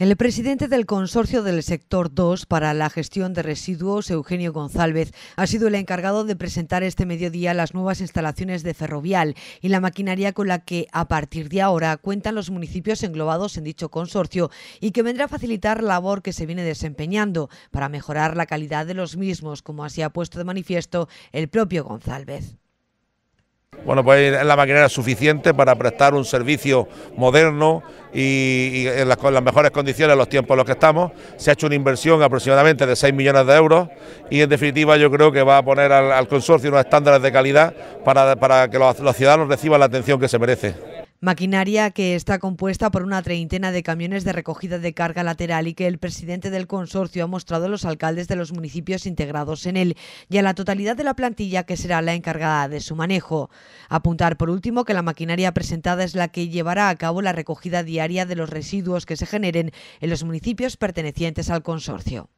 El presidente del Consorcio del Sector 2 para la Gestión de Residuos, Eugenio González, ha sido el encargado de presentar este mediodía las nuevas instalaciones de Ferrovial y la maquinaria con la que a partir de ahora cuentan los municipios englobados en dicho consorcio y que vendrá a facilitar la labor que se viene desempeñando para mejorar la calidad de los mismos, como así ha puesto de manifiesto el propio González. Bueno, pues es la maquinaria suficiente para prestar un servicio moderno y, en, las, con las mejores condiciones en los tiempos en los que estamos. Se ha hecho una inversión aproximadamente de 6 millones de euros y en definitiva yo creo que va a poner al, consorcio unos estándares de calidad para, que los ciudadanos reciban la atención que se merece. Maquinaria que está compuesta por una treintena de camiones de recogida de carga lateral y que el presidente del consorcio ha mostrado a los alcaldes de los municipios integrados en él y a la totalidad de la plantilla que será la encargada de su manejo. Apuntar por último que la maquinaria presentada es la que llevará a cabo la recogida diaria de los residuos que se generen en los municipios pertenecientes al consorcio.